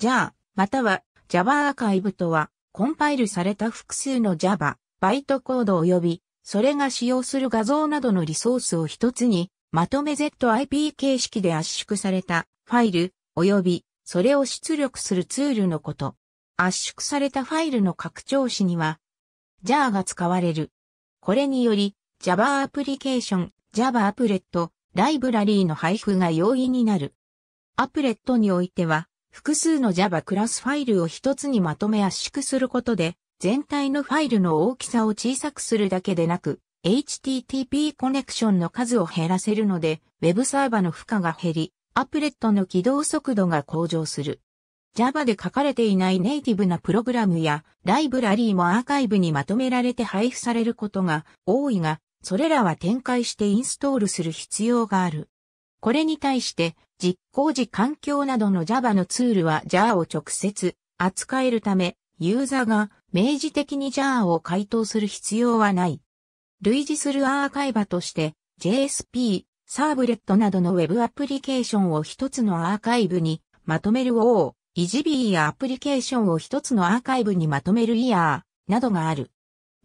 j a ー、または Java アーカイブとは、コンパイルされた複数の Java、バイトコード及び、それが使用する画像などのリソースを一つに、まとめ ZIP 形式で圧縮されたファイル、及び、それを出力するツールのこと。圧縮されたファイルの拡張子には、j a ーが使われる。これにより、Java アプリケーション、Java アプレット、ライブラリーの配布が容易になる。アプレットにおいては、複数の Java クラスファイルを一つにまとめ圧縮することで、全体のファイルの大きさを小さくするだけでなく、HTTP コネクションの数を減らせるので、Web サーバの負荷が減り、アプレットの起動速度が向上する。Java で書かれていないネイティブなプログラムやライブラリーもアーカイブにまとめられて配布されることが多いが、それらは展開してインストールする必要がある。これに対して、実行時環境などの Java のツールは JAR を直接扱えるため、ユーザーが明示的に JAR を回答する必要はない。類似するアーカイバとして JSP、サーブレットなどの Web アプリケーションを一つのアーカイブにまとめる O、イジビーやアプリケーションを一つのアーカイブにまとめる e ヤーなどがある。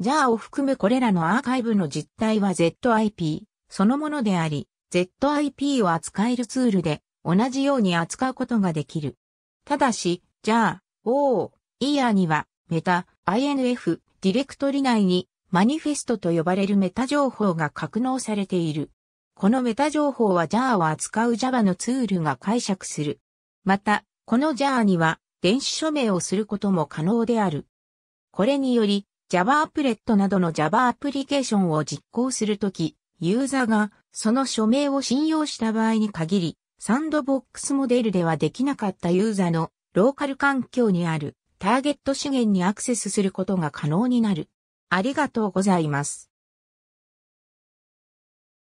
JAR を含むこれらのアーカイブの実態は ZIP そのものであり、ZIP を扱えるツールで同じように扱うことができる。ただし、JAR、O、ER には、メタ、INF、ディレクトリ内にマニフェストと呼ばれるメタ情報が格納されている。このメタ情報は JAR を扱う Java のツールが解釈する。また、この JAR には電子署名をすることも可能である。これにより、Java アプレットなどの Java アプリケーションを実行するとき、ユーザーがその署名を信用した場合に限り、サンドボックスモデルではできなかったユーザーのローカル環境にあるターゲット資源にアクセスすることが可能になる。ありがとうございます。